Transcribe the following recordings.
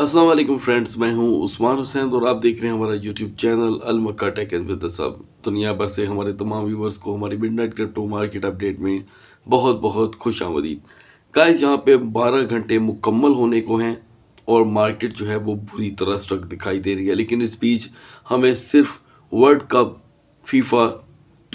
Aslam friends मैं हूं उस्मान हुसैन और आप देख रहे हैं हमारा यूट्यूब चैनल अलमक्का टेक एंड विद सब दुनिया भर से हमारे तमाम व्यूवर्स को हमारी midnight crypto market update में बहुत बहुत खुश आमदीद गाइस यहाँ पे 12 घंटे मुकम्मल होने को हैं और मार्केट जो है वो बुरी तरह स्ट्रक दिखाई दे रही है लेकिन इस बीच हमें सिर्फ वर्ल्ड कप फीफा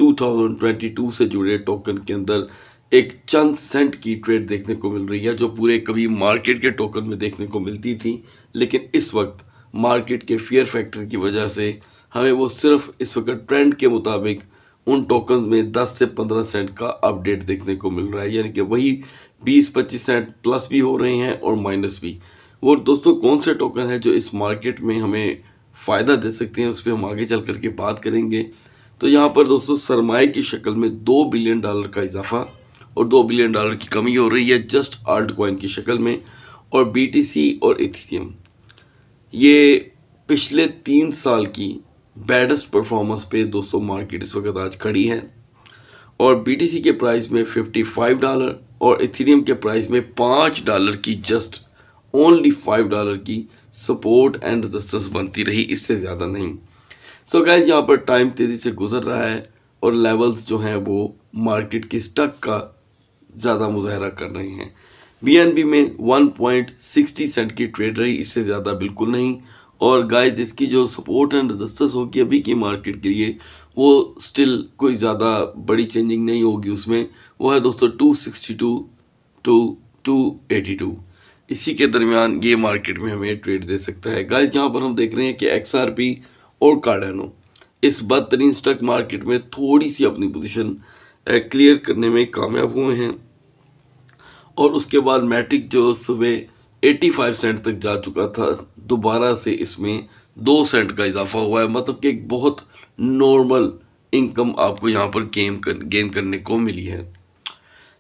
टू से जुड़े टोकन के अंदर एक चंद सेंट की ट्रेड देखने को मिल रही है जो पूरे कभी मार्केट के टोकन में देखने को मिलती थी लेकिन इस वक्त मार्केट के फियर फैक्टर की वजह से हमें वो सिर्फ इस वक्त ट्रेंड के मुताबिक उन टोकन में 10 से 15 सेंट का अपडेट देखने को मिल रहा है यानी कि वही 20-25 सेंट प्लस भी हो रहे हैं और माइनस भी वो दोस्तों कौन से टोकन है जो इस मार्केट में हमें फ़ायदा दे सकते हैं उस पर हम आगे चल करके बात करेंगे तो यहाँ पर दोस्तों सरमाए की शक्ल में दो बिलियन डॉलर का इजाफा और दो बिलियन डॉलर की कमी हो रही है जस्ट आल्ट कॉइन की शक्ल में और बी और इथीरियम ये पिछले तीन साल की बेडस्ट परफॉर्मेंस पे दोस्तों मार्केट इस वक्त आज खड़ी है और बी के प्राइस में 55 डॉलर और इथेरियम के प्राइस में पाँच डॉलर की जस्ट ओनली फाइव डॉलर की सपोर्ट एंड दस्तस बनती रही इससे ज़्यादा नहीं सो गैस यहाँ पर टाइम तेज़ी से गुजर रहा है और लेवल्स जो हैं वो मार्केट की स्टक का ज़्यादा मुजाहरा कर रहे हैं बी में 1.60 सेंट की ट्रेड रही इससे ज़्यादा बिल्कुल नहीं और गाइस इसकी जो सपोर्ट एंड रजस्तस होगी अभी की मार्केट के लिए वो स्टिल कोई ज़्यादा बड़ी चेंजिंग नहीं होगी उसमें वो है दोस्तों 262 टू टू इसी के दरमियान ये मार्केट में हमें ट्रेड दे सकता है गाइस यहाँ पर हम देख रहे हैं कि एक्स और कार्डानो इस बदतरीन स्टॉक मार्केट में थोड़ी सी अपनी पोजीशन क्लियर करने में कामयाब हुए हैं और उसके बाद मैट्रिक जो सुबह 85 सेंट तक जा चुका था दोबारा से इसमें दो सेंट का इजाफा हुआ है मतलब कि एक बहुत नॉर्मल इनकम आपको यहाँ पर गेम कर गेन करने को मिली है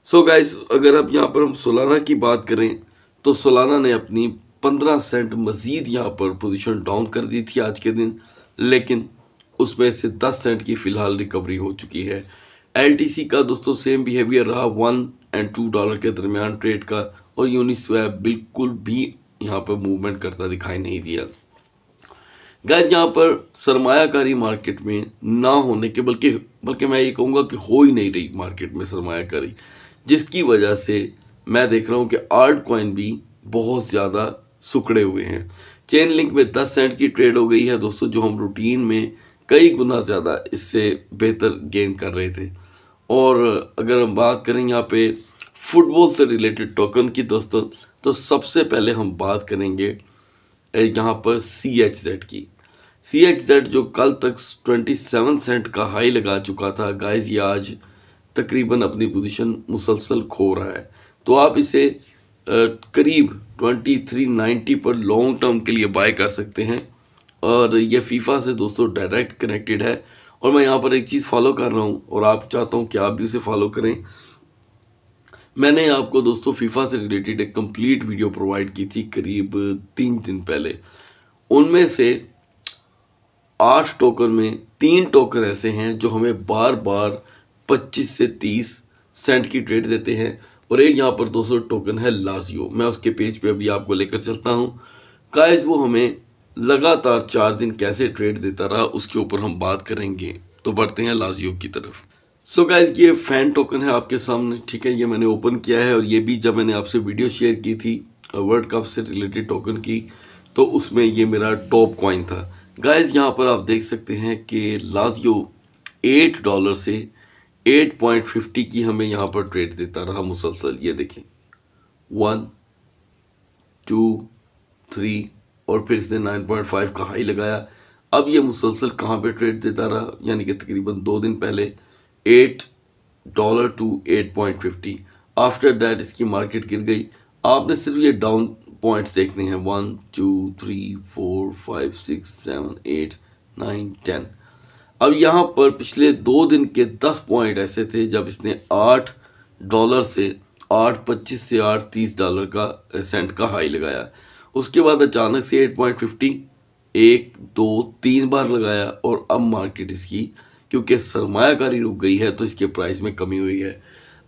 सो so गाइस अगर अब यहाँ पर हम सोलाना की बात करें तो सोलाना ने अपनी पंद्रह सेंट मज़ीद यहाँ पर पोजीशन डाउन कर दी थी आज के दिन लेकिन उसमें से दस सेंट की फ़िलहाल रिकवरी हो चुकी है एल का दोस्तों सेम बिहेवियर रहा वन एंड टू डॉलर के दरमियान ट्रेड का और यूनिस्वैप बिल्कुल भी यहाँ पर मूवमेंट करता दिखाई नहीं दिया गैज यहाँ पर सरमाकारी मार्केट में ना होने के बल्कि बल्कि मैं ये कहूँगा कि हो ही नहीं रही मार्केट में सरमाकारी जिसकी वजह से मैं देख रहा हूँ कि आर्ट कॉइन भी बहुत ज़्यादा सुकड़े हुए हैं चेन लिंक में दस सेंट की ट्रेड हो गई है दोस्तों जो हम रूटीन में कई गुना ज़्यादा इससे बेहतर गेन कर रहे थे और अगर हम बात करें यहाँ पे फुटबॉल से रिलेटेड टोकन की दोस्तों तो सबसे पहले हम बात करेंगे यहाँ पर सी एच जेड की सी एच जेड जो कल तक ट्वेंटी सेवन सेंट का हाई लगा चुका था गाइस ये आज तकरीबन अपनी पोजीशन मुसलसल खो रहा है तो आप इसे करीब ट्वेंटी थ्री नाइन्टी पर लॉन्ग टर्म के लिए बाय कर सकते हैं और ये फीफा से दोस्तों डायरेक्ट कनेक्टेड है और मैं यहाँ पर एक चीज़ फॉलो कर रहा हूँ और आप चाहता हूँ कि आप भी उसे फॉलो करें मैंने आपको दोस्तों फीफा से रिलेटेड एक कंप्लीट वीडियो प्रोवाइड की थी करीब तीन दिन पहले उनमें से आठ टोकर में तीन टोकर ऐसे हैं जो हमें बार बार पच्चीस से तीस सेंट की ट्रेड देते हैं और एक यहाँ पर दो टोकन है लाजियो मैं उसके पेज पे अभी आपको लेकर चलता हूँ काइज वो हमें लगातार चार दिन कैसे ट्रेड देता रहा उसके ऊपर हम बात करेंगे तो बढ़ते हैं लाजियो की तरफ सो so गाइज ये फैन टोकन है आपके सामने ठीक है ये मैंने ओपन किया है और ये भी जब मैंने आपसे वीडियो शेयर की थी वर्ल्ड कप से रिलेटेड टोकन की तो उसमें ये मेरा टॉप कॉइन था गाइज यहाँ पर आप देख सकते हैं कि लाजियो एट डॉलर से एट पॉइंट फिफ्टी की हमें यहाँ पर ट्रेड देता रहा मुसलसल ये देखें वन टू थ्री और फिर इसने 9.5 का हाई लगाया अब ये मुसलसल कहाँ पे ट्रेड देता रहा यानी कि तकरीबन दो दिन पहले eight dollar to eight point fifty after that इसकी मार्केट गिर गई आपने सिर्फ ये डाउन पॉइंट्स देखने हैं one two three four five six seven eight nine ten अब यहाँ पर पिछले दो दिन के दस पॉइंट ऐसे थे जब इसने आठ डॉलर से आठ पच्चीस से आठ तीस डॉलर का सेंट का हाई लगाया उसके बाद अचानक से एट पॉइंट फिफ्टी एक दो तीन बार लगाया और अब मार्केट इसकी क्योंकि सरमायाकारी रुक गई है तो इसके प्राइस में कमी हुई है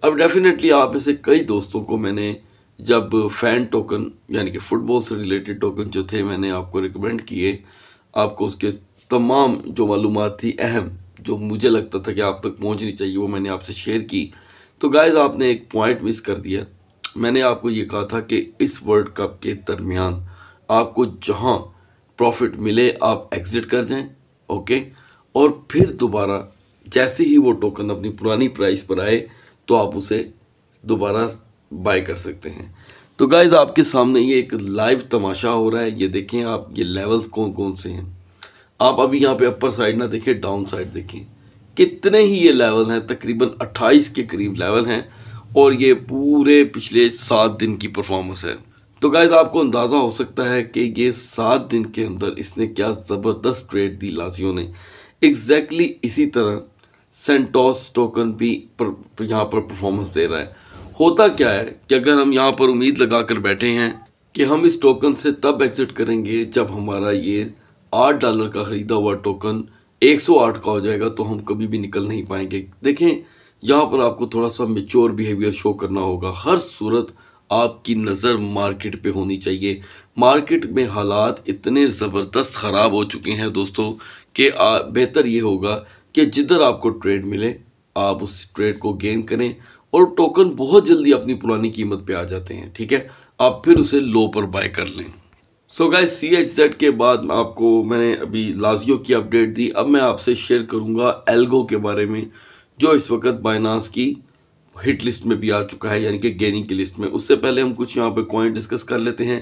अब डेफिनेटली आप में से कई दोस्तों को मैंने जब फ़ैन टोकन यानी कि फ़ुटबॉल से रिलेटेड टोकन जो थे मैंने आपको रिकमेंड किए आपको उसके तमाम जो मालूम थी अहम जो मुझे लगता था कि आप तक पहुंचनी चाहिए वो मैंने आपसे शेयर की तो गाइज आपने एक पॉइंट मिस कर दिया मैंने आपको ये कहा था कि इस वर्ल्ड कप के दरमियान आपको जहाँ प्रॉफिट मिले आप एग्ज़िट कर जाएं ओके और फिर दोबारा जैसे ही वो टोकन अपनी पुरानी प्राइस पर आए तो आप उसे दोबारा बाय कर सकते हैं तो गाइज आपके सामने ये एक लाइव तमाशा हो रहा है ये देखें आप ये लेवल्स कौन कौन से हैं आप अभी यहाँ पे अपर साइड ना देखें डाउन साइड देखें कितने ही ये लेवल हैं तकरीबन 28 के करीब लेवल हैं और ये पूरे पिछले सात दिन की परफॉर्मेंस है तो गाइज आपको अंदाज़ा हो सकता है कि ये सात दिन के अंदर इसने क्या ज़बरदस्त ट्रेड दी लाजियो ने एग्जैक्टली exactly इसी तरह सेंटोस टोकन भी पर, यहाँ पर परफॉर्मेंस दे रहा है होता क्या है कि अगर हम यहाँ पर उम्मीद लगा कर बैठे हैं कि हम इस टोकन से तब एग्ज़िट करेंगे जब हमारा ये आठ डॉलर का ख़रीदा हुआ टोकन 108 का हो जाएगा तो हम कभी भी निकल नहीं पाएंगे देखें यहाँ पर आपको थोड़ा सा मेच्योर बिहेवियर शो करना होगा हर सूरत आपकी नज़र मार्केट पे होनी चाहिए मार्केट में हालात इतने ज़बरदस्त ख़राब हो चुके हैं दोस्तों कि बेहतर ये होगा कि जिधर आपको ट्रेड मिले आप उस ट्रेड को गेन करें और टोकन बहुत जल्दी अपनी पुरानी कीमत पे आ जाते हैं ठीक है आप फिर उसे लो पर बाय कर लें so guys C H Z के बाद आपको मैंने अभी लाजियो की अपडेट दी अब मैं आपसे शेयर करूँगा एल्गो के बारे में जो इस वक्त बाइनास की हिट लिस्ट में भी आ चुका है यानी कि गेनिंग की लिस्ट में उससे पहले हम कुछ यहाँ पे कॉइन डिस्कस कर लेते हैं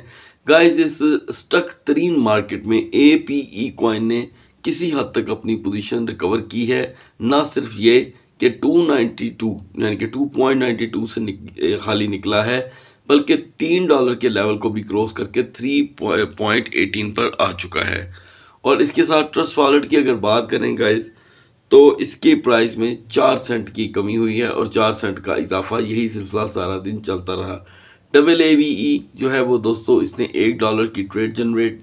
गाइस इस स्टक तरीन मार्केट में ए पी ई कॉइन ने किसी हद तक अपनी पोजीशन रिकवर की है ना सिर्फ ये कि 292 यानी कि 2.92 से निक, खाली निकला है बल्कि तीन डॉलर के लेवल को भी क्रॉस करके एटीन पर आ चुका है और इसके साथ ट्रस्ट वॉलेट की अगर बात करें गाइज तो इसके प्राइस में चार सेंट की कमी हुई है और चार सेंट का इजाफा यही सिलसिला सारा दिन चलता रहा डबल ए वी ई जो है वो दोस्तों इसने एक डॉलर की ट्रेड जनरेट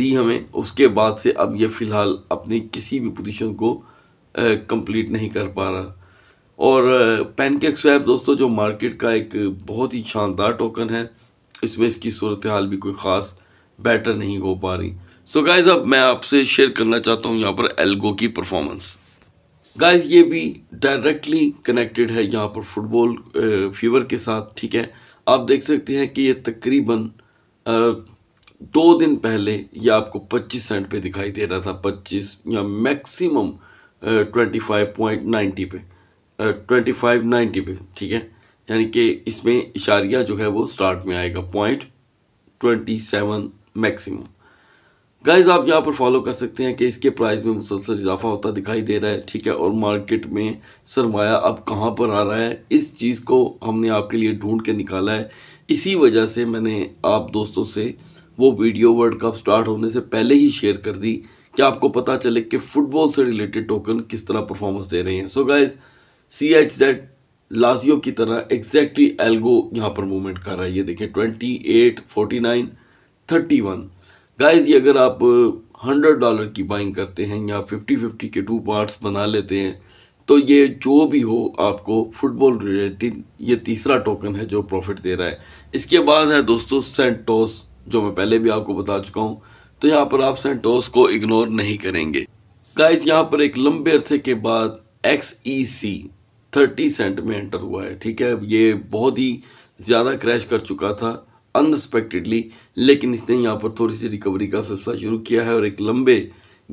दी हमें उसके बाद से अब ये फ़िलहाल अपनी किसी भी पोजीशन को कंप्लीट नहीं कर पा रहा और पैनकेक स्वैप दोस्तों जो मार्केट का एक बहुत ही शानदार टोकन है इसमें इसकी सूरत हाल भी कोई ख़ास बेटर नहीं हो पा रही सो गाइज अब मैं आपसे शेयर करना चाहता हूँ यहाँ पर एल्गो की परफॉर्मेंस गाइस ये भी डायरेक्टली कनेक्टेड है यहाँ पर फुटबॉल फीवर के साथ ठीक है आप देख सकते हैं कि ये तकरीबन दो दिन पहले ये आपको 25 सेंट पे दिखाई दे रहा था 25 या मैक्सिमम 25.90 पे 25.90 पे ठीक है यानी कि इसमें इशारिया जो है वो स्टार्ट में आएगा पॉइंट ट्वेंटी मैक्सिमम गाइज आप यहाँ पर फॉलो कर सकते हैं कि इसके प्राइस में मुसलसल इजाफा होता दिखाई दे रहा है ठीक है और मार्केट में सरमाया अब कहाँ पर आ रहा है इस चीज़ को हमने आपके लिए ढूंढ के निकाला है इसी वजह से मैंने आप दोस्तों से वो वीडियो वर्ल्ड कप स्टार्ट होने से पहले ही शेयर कर दी कि आपको पता चले कि फ़ुटबॉल से रिलेटेड टोकन किस तरह परफॉर्मेंस दे रहे हैं so guys C H Z Lazio की तरह एग्जैक्टली एल्गो यहाँ पर मूवमेंट कर रहा है ये देखें twenty eight forty nine thirty one guys ये अगर आप हंड्रेड uh, डॉलर की बाइंग करते हैं या फिफ्टी फिफ्टी के टू पार्ट्स बना लेते हैं तो ये जो भी हो आपको फुटबॉल रिलेटेड ये तीसरा टोकन है जो प्रॉफिट दे रहा है इसके बाद है दोस्तों सेंटोस जो मैं पहले भी आपको बता चुका हूँ तो यहाँ पर आप सेंटोस को इग्नोर नहीं करेंगे गाइस यहाँ पर एक लंबे अरसे के बाद X E C thirty cent में एंटर हुआ है ठीक है ये बहुत ही ज़्यादा क्रैश कर चुका था अनएक्सपेक्टेडली लेकिन इसने यहाँ पर थोड़ी सी रिकवरी का सिलसिला शुरू किया है और एक लंबे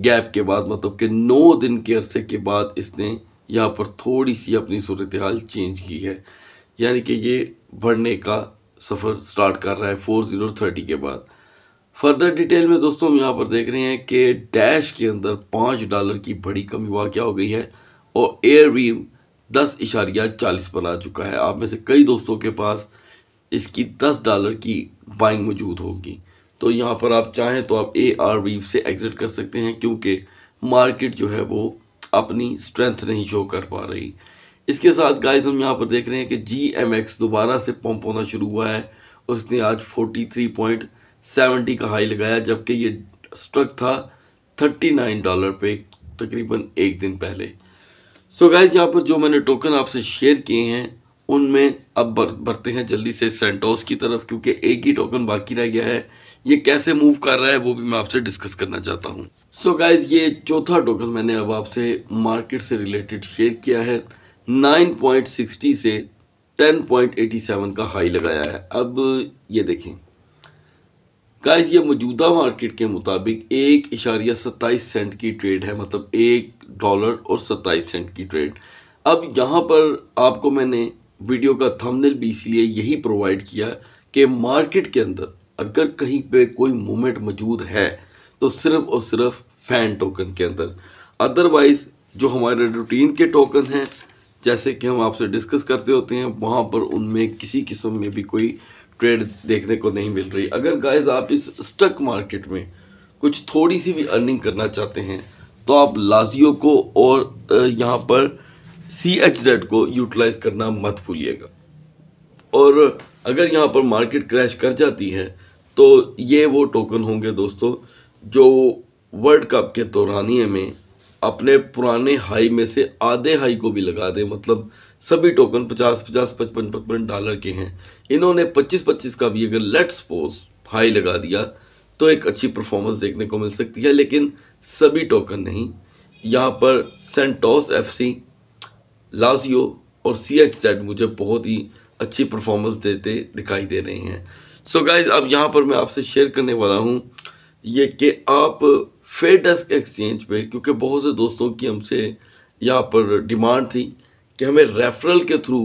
गैप के बाद मतलब कि नौ दिन के अरसे के बाद इसने यहाँ पर थोड़ी सी अपनी सूरत हाल चेंज की है यानी कि ये बढ़ने का सफ़र स्टार्ट कर रहा है फोर ज़ीरो थर्टी के बाद फर्दर डिटेल में दोस्तों हम यहाँ पर देख रहे हैं कि डैश के अंदर पाँच डॉलर की बड़ी कमी वाक़ हो गई है और एयर वीम दस इशारिया चालीस पर आ चुका है आप में से कई दोस्तों के पास इसकी दस डॉलर की बाइंग मौजूद होगी तो यहाँ पर आप चाहें तो आप ए आर वी से एग्ज़िट कर सकते हैं क्योंकि मार्केट जो है वो अपनी स्ट्रेंथ नहीं शो कर पा रही इसके साथ गाइस हम यहाँ पर देख रहे हैं कि जी एम एक्स दोबारा से पंप होना शुरू हुआ है उसने आज फोर्टी थ्री पॉइंट सेवेंटी का हाई लगाया जबकि ये स्ट्रक था थर्टी नाइन डॉलर पे तकरीबन एक दिन पहले सो गाइज यहाँ पर जो मैंने टोकन आपसे शेयर किए हैं उनमें अब बढ़ते हैं जल्दी से सेंटोस की तरफ क्योंकि एक ही टोकन बाकी रह गया है ये कैसे मूव कर रहा है वो भी मैं आपसे डिस्कस करना चाहता हूँ सो गाइज ये चौथा टोकन मैंने अब आपसे मार्केट से रिलेटेड शेयर किया है 9.60 से 10.87 का हाई लगाया है अब ये देखें गाइज ये मौजूदा मार्केट के मुताबिक एक इशारिया सत्ताईस सेंट की ट्रेड है मतलब एक डॉलर और सत्ताईस सेंट की ट्रेड अब यहाँ पर आपको मैंने वीडियो का थंबनेल भी इसलिए यही प्रोवाइड किया कि मार्केट के अंदर अगर कहीं पे कोई मूवमेंट मौजूद है तो सिर्फ और सिर्फ फ़ैन टोकन के अंदर अदरवाइज़ जो हमारे रूटीन के टोकन हैं जैसे कि हम आपसे डिस्कस करते होते हैं वहाँ पर उनमें किसी किस्म में भी कोई ट्रेड देखने को नहीं मिल रही अगर गाइज आप इस स्टक मार्केट में कुछ थोड़ी सी भी अर्निंग करना चाहते हैं तो आप लाजियो को और यहाँ पर सी एच जेड को यूटिलाइज करना मत भूलिएगा और अगर यहाँ पर मार्केट क्रैश कर जाती है तो ये वो टोकन होंगे दोस्तों जो वर्ल्ड कप के दौरानिए में अपने पुराने हाई में से आधे हाई को भी लगा दें मतलब सभी टोकन 50 50 पचपन पचपन डॉलर के हैं इन्होंने 25 25 का भी अगर लेट्स सपोज हाई लगा दिया तो एक अच्छी परफॉर्मेंस देखने को मिल सकती है लेकिन सभी टोकन नहीं यहाँ पर सेंटोस एफसी लाजियो और सी एच जेड मुझे बहुत ही अच्छी परफॉर्मेंस देते दिखाई दे रहे हैं सो so गाइज अब यहाँ पर मैं आपसे शेयर करने वाला हूँ ये कि आप फेड डेस्क एक्सचेंज पे क्योंकि बहुत से दोस्तों की हमसे यहाँ पर डिमांड थी कि हमें रेफरल के थ्रू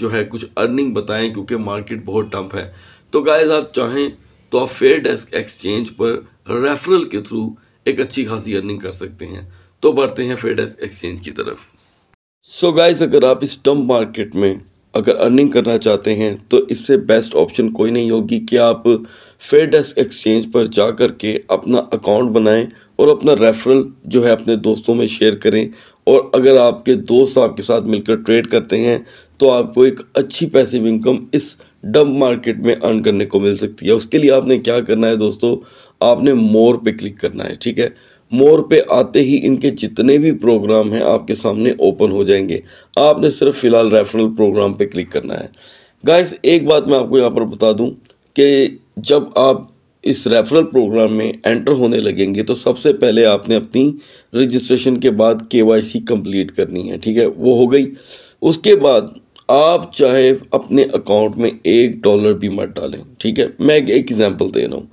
जो है कुछ अर्निंग बताएं क्योंकि मार्केट बहुत टम्प है तो गाइज आप चाहें तो आप फेयर डेस्क एक्सचेंज पर रेफरल के थ्रू एक अच्छी खासी अर्निंग कर सकते हैं तो बढ़ते हैं फेयर डेस्क एक्सचेंज की तरफ सो so गाइज अगर आप इस टर्म मार्केट में अगर अर्निंग करना चाहते हैं तो इससे बेस्ट ऑप्शन कोई नहीं होगी कि आप फेयर डेस्क एक्सचेंज पर जा कर के अपना अकाउंट बनाएं और अपना रेफरल जो है अपने दोस्तों में शेयर करें और अगर आपके दोस्त आपके साथ मिलकर ट्रेड करते हैं तो आपको एक अच्छी पैसिव इनकम इस डम्प मार्केट में अर्न करने को मिल सकती है उसके लिए आपने क्या करना है दोस्तों आपने मोर पे क्लिक करना है ठीक है मोर पे आते ही इनके जितने भी प्रोग्राम हैं आपके सामने ओपन हो जाएंगे आपने सिर्फ फ़िलहाल रेफरल प्रोग्राम पे क्लिक करना है गाइस एक बात मैं आपको यहाँ पर बता दूँ कि जब आप इस रेफरल प्रोग्राम में एंटर होने लगेंगे तो सबसे पहले आपने अपनी रजिस्ट्रेशन के बाद के कंप्लीट करनी है ठीक है वो हो गई उसके बाद आप चाहे अपने अकाउंट में एक डॉलर भी मत डालें ठीक है मैं एक एग्ज़ाम्पल दे रहा हूँ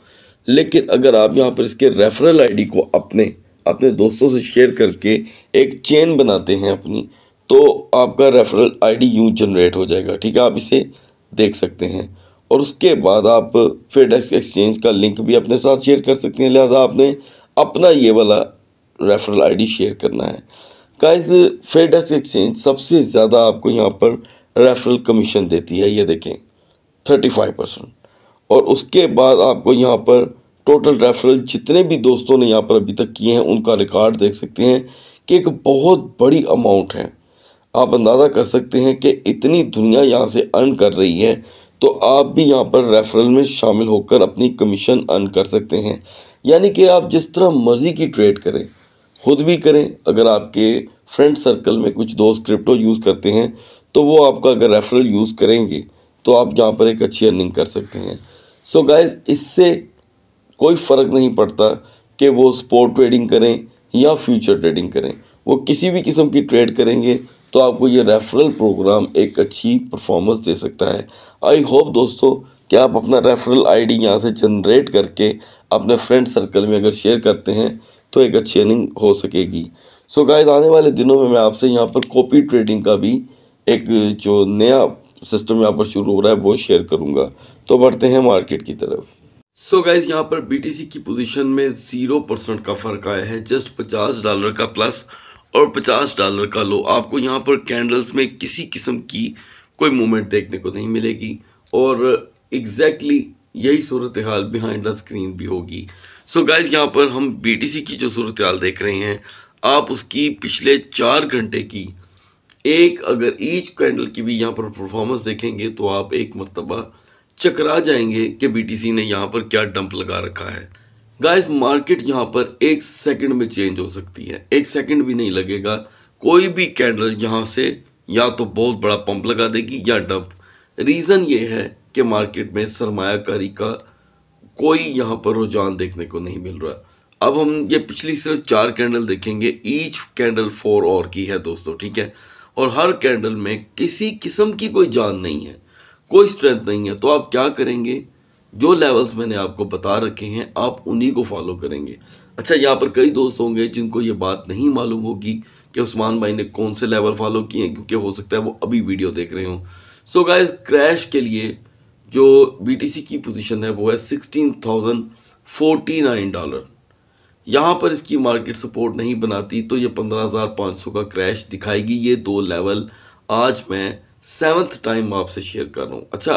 लेकिन अगर आप यहाँ पर इसके रेफरल आईडी को अपने अपने दोस्तों से शेयर करके एक चेन बनाते हैं अपनी तो आपका रेफरल आईडी यूं जनरेट हो जाएगा ठीक है आप इसे देख सकते हैं और उसके बाद आप फेडेक्स एक्सचेंज का लिंक भी अपने साथ शेयर कर सकते हैं लिहाजा आपने अपना ये वाला रेफरल आईडी शेयर करना है गाइस फेडेक्स एक्सचेंज सबसे ज़्यादा आपको यहाँ पर रेफरल कमीशन देती है ये देखें थर्टी फाइव परसेंट और उसके बाद आपको यहाँ पर टोटल रेफरल जितने भी दोस्तों ने यहाँ पर अभी तक किए हैं उनका रिकॉर्ड देख सकते हैं कि एक बहुत बड़ी अमाउंट है आप अंदाज़ा कर सकते हैं कि इतनी दुनिया यहाँ से अर्न कर रही है तो आप भी यहाँ पर रेफरल में शामिल होकर अपनी कमीशन अर्न कर सकते हैं यानी कि आप जिस तरह मर्ज़ी की ट्रेड करें खुद भी करें अगर आपके फ्रेंड सर्कल में कुछ दोस्त क्रिप्टो यूज़ करते हैं तो वो आपका अगर रेफरल यूज़ करेंगे तो आप यहाँ पर एक अच्छी अर्निंग कर सकते हैं सो so गाइज इससे कोई फ़र्क नहीं पड़ता कि वो स्पोर्ट ट्रेडिंग करें या फ्यूचर ट्रेडिंग करें वो किसी भी किस्म की ट्रेड करेंगे तो आपको ये रेफरल प्रोग्राम एक अच्छी परफॉर्मेंस दे सकता है आई होप दोस्तों कि आप अपना रेफरल आईडी यहाँ से जनरेट करके अपने फ्रेंड सर्कल में अगर शेयर करते हैं तो एक अच्छी अर्निंग हो सकेगी सो so गाइस आने वाले दिनों में मैं आपसे यहाँ पर कॉपी ट्रेडिंग का भी एक जो नया सिस्टम यहाँ पर शुरू हो रहा है वो शेयर करूँगा तो बढ़ते हैं मार्केट की तरफ सो so गाइज यहाँ पर बीटीसी की पोजीशन में ज़ीरो परसेंट का फ़र्क आया है जस्ट पचास डॉलर का प्लस और पचास डॉलर का लो आपको यहाँ पर कैंडल्स में किसी किस्म की कोई मूवमेंट देखने को नहीं मिलेगी और एग्जैक्टली exactly यही सूरत हाल बिहाइंड द स्क्रीन भी होगी सो गाइज यहाँ पर हम बीटीसी की जो सूरत हाल देख रहे हैं आप उसकी पिछले चार घंटे की एक अगर ईच कैंडल की भी यहाँ पर परफॉर्मेंस देखेंगे तो आप एक मरतबा चकरा जाएंगे कि बीटीसी ने यहाँ पर क्या डंप लगा रखा है गाइस मार्केट यहाँ पर एक सेकंड में चेंज हो सकती है एक सेकंड भी नहीं लगेगा कोई भी कैंडल यहाँ से या तो बहुत बड़ा पंप लगा देगी या डंप रीज़न ये है कि मार्केट में सरमाकारी का कोई यहाँ पर रुझान देखने को नहीं मिल रहा अब हम ये पिछली सिर्फ चार कैंडल देखेंगे ईच कैंडल फोर और की है दोस्तों ठीक है और हर कैंडल में किसी किस्म की कोई जान नहीं है कोई स्ट्रेंथ नहीं है तो आप क्या करेंगे जो लेवल्स मैंने आपको बता रखे हैं आप उन्हीं को फॉलो करेंगे अच्छा यहाँ पर कई दोस्त होंगे जिनको ये बात नहीं मालूम होगी कि उस्मान भाई ने कौन से लेवल फॉलो किए हैं क्योंकि हो सकता है वो अभी वीडियो देख रहे हों सो गाय क्रैश के लिए जो बीटीसी की पोजीशन है वो है sixteen thousand forty nine dollar यहाँ पर इसकी मार्केट सपोर्ट नहीं बनाती तो ये पंद्रह हज़ार पाँच सौ का क्रैश दिखाएगी ये दो लेवल आज मैं सेवन्थ टाइम आपसे शेयर कर रहा हूँ अच्छा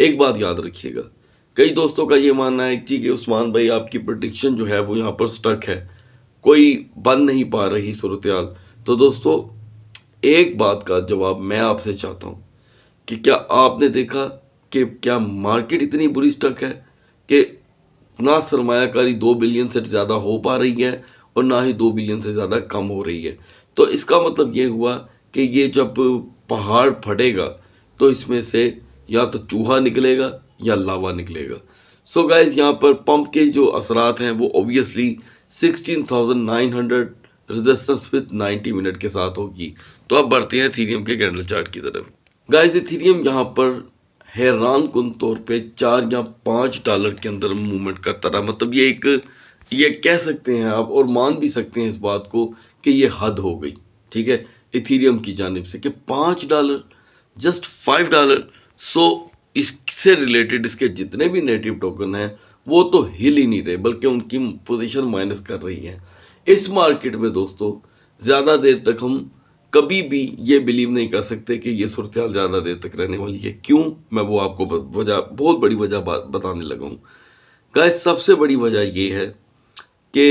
एक बात याद रखिएगा कई दोस्तों का ये मानना है जी कि उस्मान भाई आपकी प्रडिक्शन जो है वो यहाँ पर स्टक है कोई बन नहीं पा रही सूरत तो दोस्तों एक बात का जवाब मैं आपसे चाहता हूँ कि क्या आपने देखा कि क्या मार्केट इतनी बुरी स्टक है कि ना सरमाकारी दो बिलियन से ज़्यादा हो पा रही है और ना ही दो बिलियन से ज़्यादा कम हो रही है तो इसका मतलब ये हुआ कि ये जब पहाड़ फटेगा तो इसमें से या तो चूहा निकलेगा या लावा निकलेगा सो गाइज यहाँ पर पंप के जो असरात हैं वो ऑब्वियसली 16,900 रेजिस्टेंस विद 90 मिनट के साथ होगी तो अब बढ़ते हैं थीरियम के कैंडल चार्ट की तरफ गाइज ये थीरियम यहाँ पर हैरान कन तौर पे चार या पाँच डॉलर के अंदर मूवमेंट करता रहा मतलब ये एक ये कह सकते हैं आप और मान भी सकते हैं इस बात को कि ये हद हो गई ठीक है इथीरियम की जानब से कि पाँच dollar just five dollar so इससे रिलेटेड इसके जितने भी नेटिव टोकन हैं वो तो हिल ही नहीं रहे बल्कि उनकी पोजीशन माइनस कर रही है इस मार्केट में दोस्तों ज़्यादा देर तक हम कभी भी ये बिलीव नहीं कर सकते कि ये सूरत ज़्यादा देर तक रहने वाली है क्यों मैं वो आपको वजह बहुत बड़ी वजह बताने लगा हूँ गाय सबसे बड़ी वजह ये है कि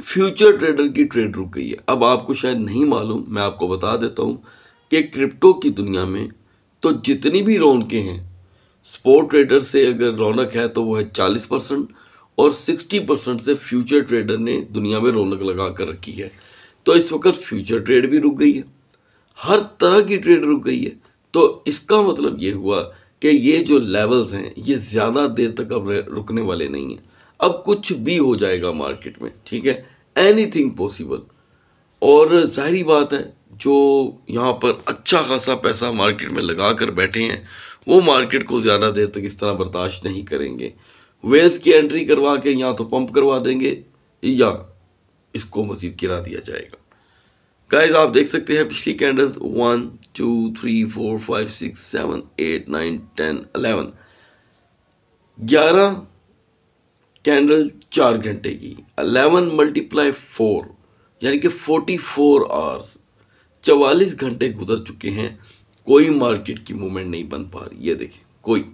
फ्यूचर ट्रेडर की ट्रेड रुक गई है अब आपको शायद नहीं मालूम मैं आपको बता देता हूँ कि क्रिप्टो की दुनिया में तो जितनी भी रौनकें हैं स्पोर्ट ट्रेडर से अगर रौनक है तो वह है चालीस परसेंट और सिक्सटी परसेंट से फ्यूचर ट्रेडर ने दुनिया में रौनक लगा कर रखी है तो इस वक्त फ्यूचर ट्रेड भी रुक गई है हर तरह की ट्रेड रुक गई है तो इसका मतलब ये हुआ कि ये जो लेवल्स हैं ये ज़्यादा देर तक अब रुकने वाले नहीं हैं अब कुछ भी हो जाएगा मार्केट में ठीक है एनी थिंग पॉसिबल और जाहरी बात है जो यहाँ पर अच्छा खासा पैसा मार्केट में लगा कर बैठे हैं वो मार्केट को ज़्यादा देर तक इस तरह बर्दाश्त नहीं करेंगे वेल्स की एंट्री करवा के या तो पंप करवा देंगे या इसको मज़ीद गिरा दिया जाएगा गाइज आप देख सकते हैं पिछली candle one two three four five six seven eight nine ten eleven ग्यारह कैंडल चार घंटे की अलेवन मल्टीप्लाई फोर यानी कि फोर्टी फोर आवर्स चवालीस घंटे गुजर चुके हैं कोई मार्केट की मूवमेंट नहीं बन पा रही ये देखें कोई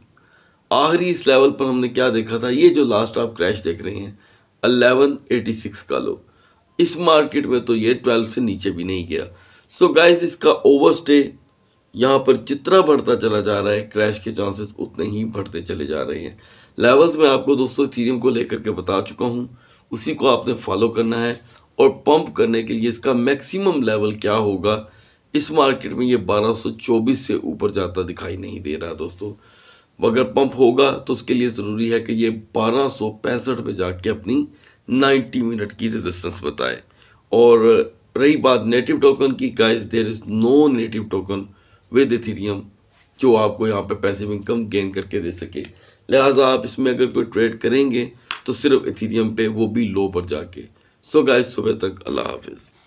आखिरी इस लेवल पर हमने क्या देखा था ये जो लास्ट आप क्रैश देख रहे हैं अलेवन एटी सिक्स का लो इस मार्केट में तो ये ट्वेल्व से नीचे भी नहीं गया सो so गाइस इसका स्टे यहाँ पर जितना बढ़ता चला जा रहा है क्रैश के चांसेस उतने ही बढ़ते चले जा रहे हैं लेवल्स में आपको दोस्तों थीरियम को लेकर के बता चुका हूँ उसी को आपने फॉलो करना है और पंप करने के लिए इसका मैक्सिमम लेवल क्या होगा इस मार्केट में ये 1224 से ऊपर जाता दिखाई नहीं दे रहा दोस्तों अगर पंप होगा तो उसके लिए ज़रूरी है कि ये बारह पे जाके अपनी 90 मिनट की रेजिस्टेंस बताए और रही बात नेटिव टोकन की guys there is no native token with Ethereum जो आपको यहाँ पे पैसिव इनकम गेन करके दे सके लिहाजा आप इसमें अगर कोई ट्रेड करेंगे तो सिर्फ इथीरियम पे वो भी लो पर जाके सो गाय सुबह तक अल्लाह हाफिज़